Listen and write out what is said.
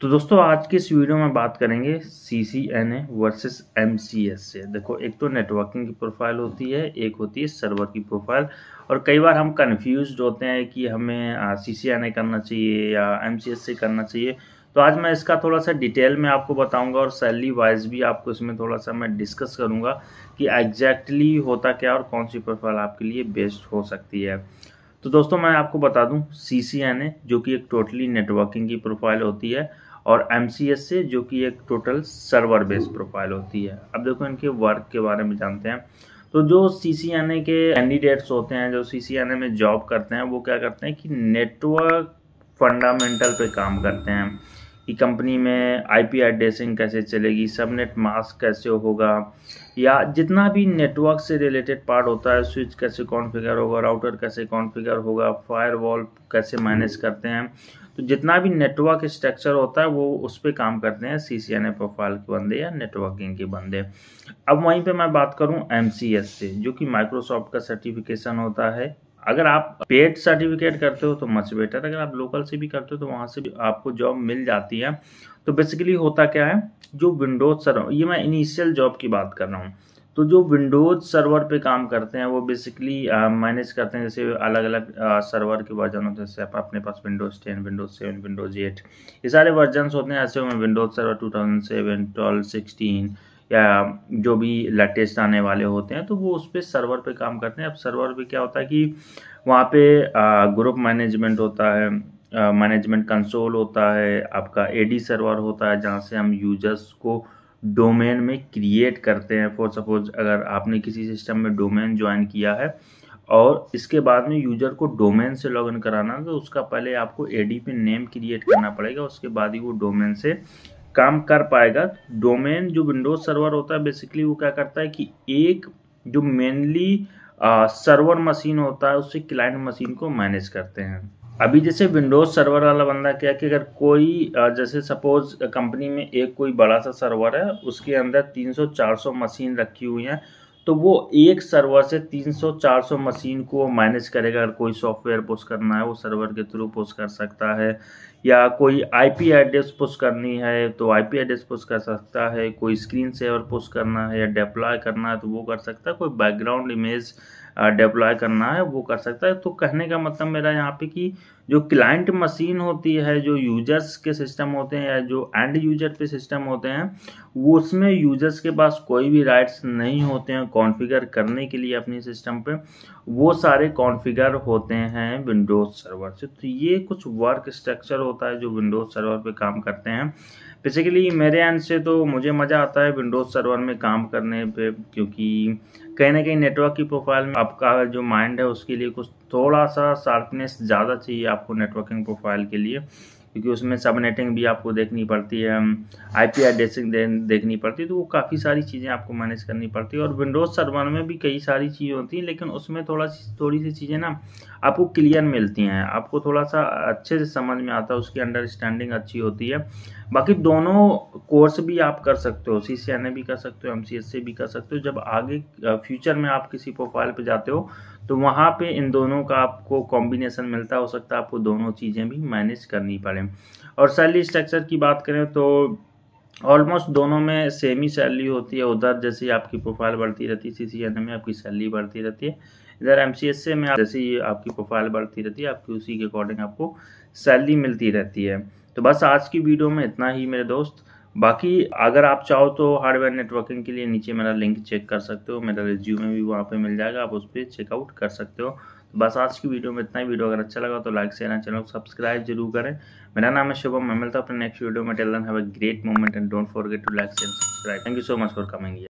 तो दोस्तों आज के इस वीडियो में बात करेंगे C C N A versus M C S से देखो एक तो नेटवर्किंग की प्रोफाइल होती है एक होती है सर्वर की प्रोफाइल और कई बार हम कन्फ्यूज होते हैं कि हमें सी सी एन ए करना चाहिए या एम सी एस से करना चाहिए तो आज मैं इसका थोड़ा सा डिटेल में आपको बताऊंगा और सैलरी वाइज भी आपको इसमें थोड़ा सा मैं डिस्कस करूंगा कि एग्जैक्टली होता क्या और कौन सी प्रोफाइल आपके लिए बेस्ट हो सकती है तो दोस्तों मैं आपको बता दूं सी सी एन ए जो कि एक टोटली नेटवर्किंग की प्रोफाइल होती है और एम से जो कि एक टोटल सर्वर बेस्ड प्रोफाइल होती है अब देखो इनके वर्क के बारे में जानते हैं तो जो सी सी एन ए के कैंडिडेट्स होते हैं जो सी सी एन ए में जॉब करते हैं वो क्या करते हैं कि नेटवर्क फंडामेंटल पे काम करते हैं कि कंपनी में आईपी एड्रेसिंग कैसे चलेगी सबनेट मास्क कैसे होगा या जितना भी नेटवर्क से रिलेटेड पार्ट होता है स्विच कैसे कॉन्फ़िगर होगा राउटर कैसे कॉन्फ़िगर होगा फायरवॉल कैसे मैनेज करते हैं तो जितना भी नेटवर्क स्ट्रक्चर होता है वो उस पर काम करते हैं सी सी एन ए प्रोफाइल के बंदे या नेटवर्किंग के बंदे अब वहीं पे मैं बात करूं एम सी एस से जो कि माइक्रोसॉफ्ट का सर्टिफिकेशन होता है अगर आप पेड सर्टिफिकेट करते हो तो मच बेटर अगर आप लोकल से भी करते हो तो वहाँ से भी आपको जॉब मिल जाती है तो बेसिकली होता क्या है जो विंडोज सर्वर ये मैं इनिशियल जॉब की बात कर रहा हूँ तो जो विंडोज सर्वर पे काम करते हैं वो बेसिकली मैनेज करते हैं जैसे अलग अलग सर्वर के वर्जन होते हैं जैसे अपने पास Windows ten Windows seven Windows eight ये सारे वर्जन होते हैं ऐसे में Windows server two thousand seven twelve sixteen या जो भी लेटेस्ट आने वाले होते हैं तो वो उस पर सर्वर पे काम करते हैं अब सर्वर पे क्या होता है कि वहाँ पे ग्रुप मैनेजमेंट होता है मैनेजमेंट कंसोल होता है आपका एडी सर्वर होता है जहाँ से हम यूजर्स को डोमेन में क्रिएट करते हैं फॉर सपोज अगर आपने किसी सिस्टम में डोमेन ज्वाइन किया है और इसके बाद में यूजर को डोमेन से लॉगिन कराना तो उसका पहले आपको एडी पे नेम क्रिएट करना पड़ेगा उसके बाद ही वो डोमेन से काम कर पाएगा डोमेन जो विंडोज सर्वर होता है बेसिकली वो क्या करता है कि एक जो मेनली सर्वर मशीन होता है उससे क्लाइंट मशीन को मैनेज करते हैं अभी जैसे विंडोज सर्वर वाला बंदा क्या कि अगर कोई जैसे सपोज कंपनी में एक कोई बड़ा सा सर्वर है उसके अंदर 300-400 मशीन रखी हुई हैं तो वो एक सर्वर से 300-400 मशीन को मैनेज करेगा अगर कोई सॉफ्टवेयर पोस्ट करना है वो सर्वर के थ्रू पोस्ट कर सकता है या कोई आईपी एड्रेस पोस्ट करनी है तो आईपी एड्रेस पोस्ट कर सकता है कोई स्क्रीन सेवर पोस्ट करना है या डिप्लॉय करना है तो वो कर सकता है कोई बैकग्राउंड इमेज डिप्लॉय करना है वो कर सकता है तो कहने का मतलब मेरा यहाँ पे कि जो क्लाइंट मशीन होती है जो यूजर्स के सिस्टम होते हैं या जो एंड यूजर पे सिस्टम होते हैं वो उसमें यूजर्स के पास कोई भी राइट्स नहीं होते हैं कॉन्फ़िगर करने के लिए अपने सिस्टम पे वो सारे कॉन्फ़िगर होते हैं विंडोज़ सर्वर से तो ये कुछ वर्क स्ट्रक्चर होता है जो विंडोज़ सर्वर पे काम करते हैं बेसिकली मेरे एंड से तो मुझे मज़ा आता है विंडोज़ सर्वर में काम करने पे क्योंकि कहीं ना कहीं नेटवर्क की प्रोफाइल में आपका जो माइंड है उसके लिए कुछ थोड़ा सा शार्पनेस ज़्यादा चाहिए आपको नेटवर्किंग प्रोफाइल के लिए क्योंकि उसमें सबनेटिंग भी आपको देखनी पड़ती है आई पी एड्रेसिंग देखनी पड़ती है तो वो काफ़ी सारी चीज़ें आपको मैनेज करनी पड़ती है और विंडोज़ सर्वर में भी कई सारी चीज़ें होती हैं लेकिन उसमें थोड़ा थोड़ी सी चीज़ें ना आपको क्लियर मिलती हैं आपको थोड़ा सा अच्छे से समझ में आता है उसकी अंडरस्टैंडिंग अच्छी होती है बाकी दोनों कोर्स भी आप कर सकते हो सी सी एन ए भी कर सकते हो एम सी एस सी भी कर सकते हो जब आगे फ्यूचर में आप किसी प्रोफाइल पर जाते हो तो वहाँ पे इन दोनों का आपको कॉम्बिनेशन मिलता हो सकता है आपको दोनों चीज़ें भी मैनेज करनी पड़े और सैलरी स्ट्रक्चर की बात करें तो ऑलमोस्ट दोनों में सेम ही सैलरी होती है उधर जैसे आपकी प्रोफाइल बढ़ती रहती है सी सी में आपकी सैलरी बढ़ती रहती है इधर एम सी एस में आप जैसे ही आपकी प्रोफाइल बढ़ती रहती है आपकी उसी के अकॉर्डिंग आपको सैलरी मिलती रहती है तो बस आज की वीडियो में इतना ही मेरे दोस्त बाकी अगर आप चाहो तो हार्डवेयर नेटवर्किंग के लिए नीचे मेरा लिंक चेक कर सकते हो मेरा में भी वहाँ पे मिल जाएगा आप उस पर चेकआउट कर सकते हो तो बस आज की वीडियो में इतना ही वीडियो अगर अच्छा लगा तो लाइक शेयर चैनल को सब्सक्राइब जरूर करें मेरा नाम है शुभम मैं मिलता हूँ अपने नेक्स्ट वीडियो में till then have a great moment and don't forget to like and subscribe thank you so much for coming